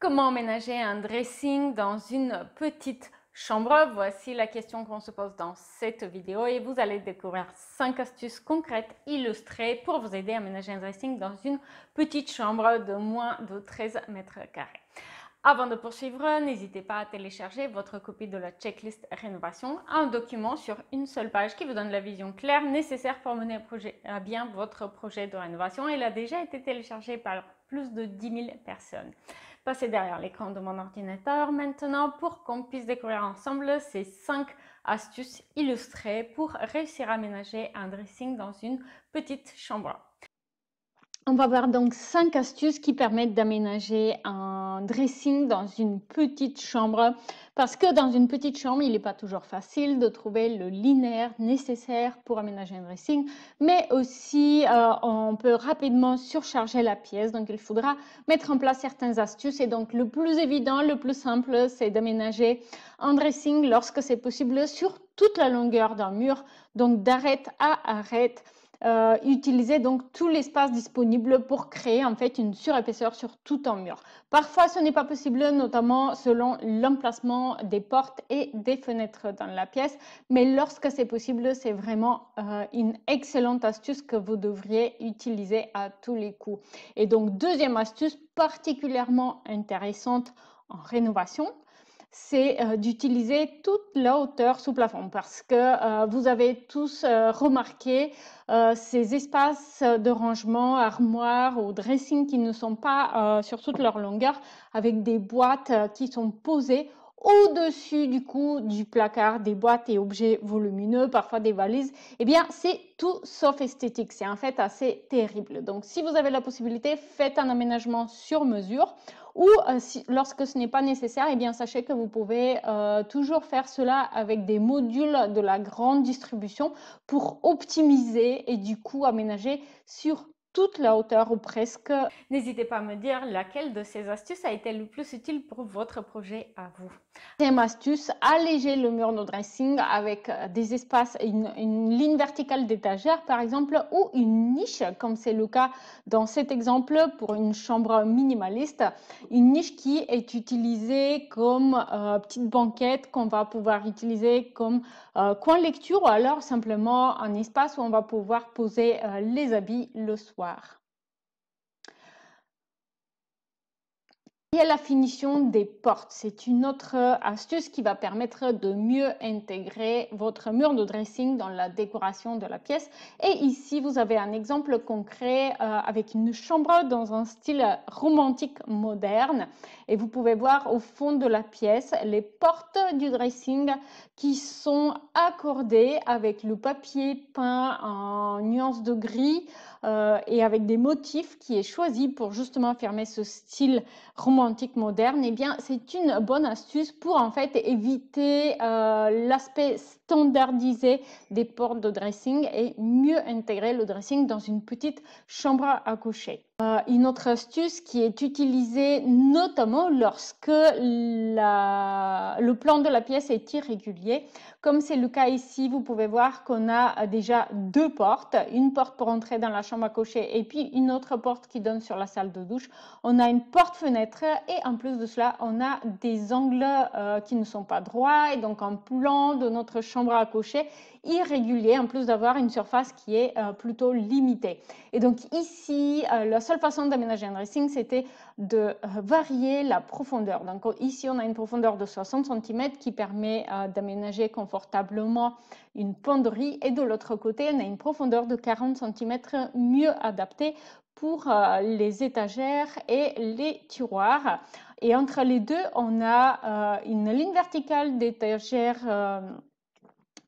Comment aménager un dressing dans une petite chambre Voici la question qu'on se pose dans cette vidéo et vous allez découvrir 5 astuces concrètes illustrées pour vous aider à aménager un dressing dans une petite chambre de moins de 13 mètres carrés. Avant de poursuivre, n'hésitez pas à télécharger votre copie de la checklist rénovation, un document sur une seule page qui vous donne la vision claire nécessaire pour mener à bien votre projet de rénovation. Il a déjà été téléchargé par plus de 10 000 personnes passer derrière l'écran de mon ordinateur maintenant pour qu'on puisse découvrir ensemble ces 5 astuces illustrées pour réussir à ménager un dressing dans une petite chambre. On va voir donc cinq astuces qui permettent d'aménager un dressing dans une petite chambre parce que dans une petite chambre, il n'est pas toujours facile de trouver le linéaire nécessaire pour aménager un dressing, mais aussi euh, on peut rapidement surcharger la pièce, donc il faudra mettre en place certaines astuces et donc le plus évident, le plus simple, c'est d'aménager un dressing lorsque c'est possible sur toute la longueur d'un mur, donc d'arête à arête euh, utiliser donc tout l'espace disponible pour créer en fait une surépaisseur sur tout un mur. Parfois, ce n'est pas possible, notamment selon l'emplacement des portes et des fenêtres dans la pièce, mais lorsque c'est possible, c'est vraiment euh, une excellente astuce que vous devriez utiliser à tous les coups. Et donc, deuxième astuce particulièrement intéressante en rénovation, c'est euh, d'utiliser toute la hauteur sous plafond parce que euh, vous avez tous euh, remarqué ces espaces de rangement, armoires ou dressing qui ne sont pas sur toute leur longueur avec des boîtes qui sont posées au-dessus du coup du placard des boîtes et objets volumineux, parfois des valises, eh bien c'est tout sauf esthétique. C'est en fait assez terrible. Donc si vous avez la possibilité, faites un aménagement sur mesure ou euh, lorsque ce n'est pas nécessaire, eh bien sachez que vous pouvez euh, toujours faire cela avec des modules de la grande distribution pour optimiser et du coup aménager sur toute la hauteur ou presque. N'hésitez pas à me dire laquelle de ces astuces a été le plus utile pour votre projet à vous. Deuxième astuce, alléger le mur de dressing avec euh, des espaces, une, ligne verticale d'étagère par exemple ou une niche comme c'est le cas dans cet exemple pour une chambre minimaliste. Une niche qui est utilisée comme euh, petite banquette qu'on va pouvoir utiliser comme euh, coin lecture ou alors simplement un espace où on va pouvoir poser les habits le soir voir la finition des portes. C'est une autre euh, astuce qui va permettre de mieux intégrer votre mur de dressing dans la décoration de la pièce. Et ici, vous avez un exemple concret euh, avec une chambre dans un style romantique moderne. Et vous pouvez voir au fond de la pièce les portes du dressing qui sont accordées avec le papier peint en nuance de gris euh, et avec des motifs qui est choisi pour justement fermer ce style romantique moderne, et eh bien, c'est une bonne astuce pour en fait éviter euh, l'aspect standardisé des portes de dressing et mieux intégrer le dressing dans une petite chambre à coucher. Euh, une autre astuce qui est utilisée notamment lorsque la, le plan de la pièce est irrégulier. Comme c'est le cas ici, vous pouvez voir qu'on a déjà deux portes, une porte pour entrer dans la chambre à cocher et puis une autre porte qui donne sur la salle de douche. On a une porte-fenêtre et en plus de cela, on a des angles euh, qui ne sont pas droits et donc un plan de notre chambre à cocher irrégulier en plus d'avoir une surface qui est euh, plutôt limitée. Et donc ici, lorsque seule façon d'aménager un dressing, c'était de euh, varier la profondeur. Donc oh, ici, on a une profondeur de 60 cm qui permet euh, d'aménager confortablement une penderie. Et de l'autre côté, on a une profondeur de 40 cm mieux adaptée pour euh, les étagères et les tiroirs. Et entre les deux, on a une ligne verticale d'étagères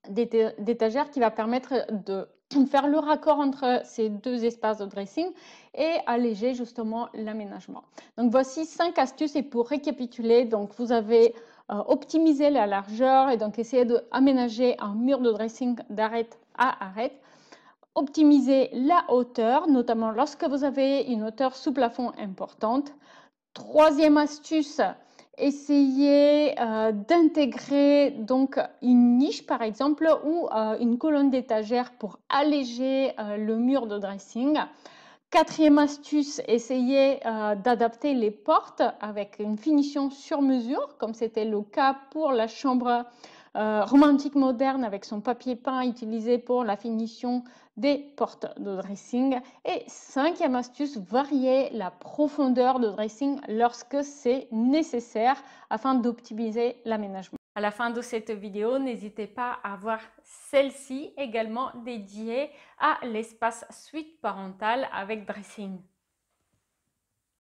d'étagère qui va permettre de faire le raccord entre ces deux espaces de dressing et alléger justement l'aménagement. Donc voici cinq astuces et pour récapituler, donc vous avez euh, optimisé la largeur et donc essayer d'aménager un mur de dressing d'arête à arête. Optimiser la hauteur, notamment lorsque vous avez une hauteur sous plafond importante. Troisième astuce, Essayez euh, d'intégrer donc une niche par exemple ou euh, une colonne d'étagère pour alléger euh, le mur de dressing. Quatrième astuce, essayez d'adapter les portes avec une finition sur mesure, comme c'était le cas pour la chambre euh, romantique moderne avec son papier peint utilisé pour la finition des portes de dressing. Et cinquième astuce, varier la profondeur de dressing lorsque c'est nécessaire afin d'optimiser l'aménagement. À la fin de cette vidéo, n'hésitez pas à voir celle-ci également dédiée à l'espace suite parental avec dressing.